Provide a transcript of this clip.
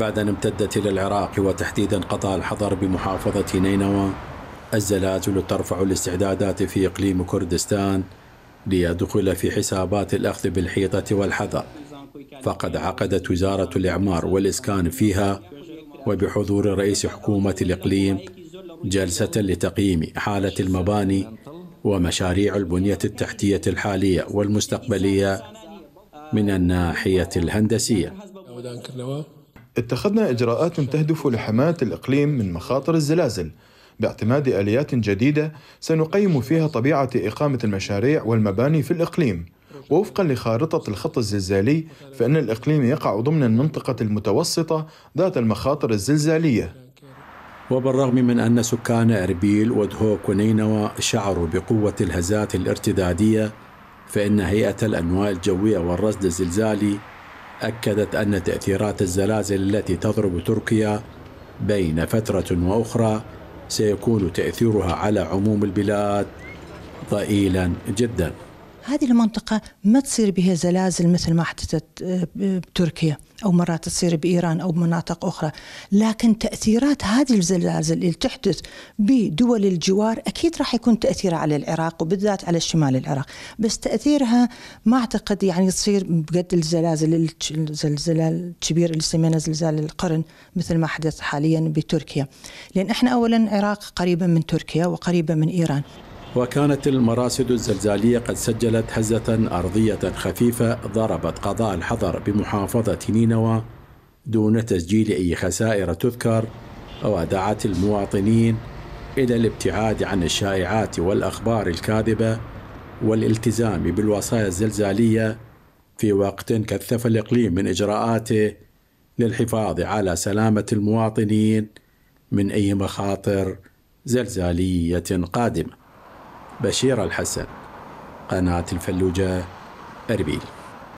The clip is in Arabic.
بعد أن امتدت إلى العراق وتحديدا قطاع الحضر بمحافظة نينوى الزلازل ترفع الاستعدادات في إقليم كردستان ليدخل في حسابات الأخذ بالحيطة والحذر فقد عقدت وزارة الإعمار والإسكان فيها وبحضور رئيس حكومة الإقليم جلسة لتقييم حالة المباني ومشاريع البنية التحتية الحالية والمستقبلية من الناحية الهندسية اتخذنا إجراءات تهدف لحماية الإقليم من مخاطر الزلازل باعتماد آليات جديدة سنقيم فيها طبيعة إقامة المشاريع والمباني في الإقليم ووفقا لخارطة الخط الزلزالي فإن الإقليم يقع ضمن المنطقة المتوسطة ذات المخاطر الزلزالية وبالرغم من أن سكان أربيل ودهوك ونينوى شعروا بقوة الهزات الارتدادية فإن هيئة الانواع الجوية والرصد الزلزالي أكدت أن تأثيرات الزلازل التي تضرب تركيا بين فترة وأخرى سيكون تأثيرها على عموم البلاد ضئيلا جداً هذه المنطقة ما تصير بها زلازل مثل ما حدثت آه، بتركيا أو مرات تصير بإيران أو بمناطق أخرى لكن تأثيرات هذه الزلازل اللي تحدث بدول الجوار أكيد راح يكون تأثيرها على العراق وبالذات على الشمال العراق بس تأثيرها ما أعتقد يعني تصير بقد الزلازل الزلزال الكبير اللي سمينا زلزال القرن مثل ما حدث حاليا بتركيا لأن إحنا أولا العراق قريبة من تركيا وقريبة من إيران وكانت المراصد الزلزالية قد سجلت هزة أرضية خفيفة ضربت قضاء الحضر بمحافظة نينوى دون تسجيل أي خسائر تذكر ودعت المواطنين إلى الابتعاد عن الشائعات والأخبار الكاذبة والالتزام بالوصايا الزلزالية في وقت كثف الإقليم من إجراءاته للحفاظ على سلامة المواطنين من أي مخاطر زلزالية قادمة بشير الحسن قناة الفلوجة أربيل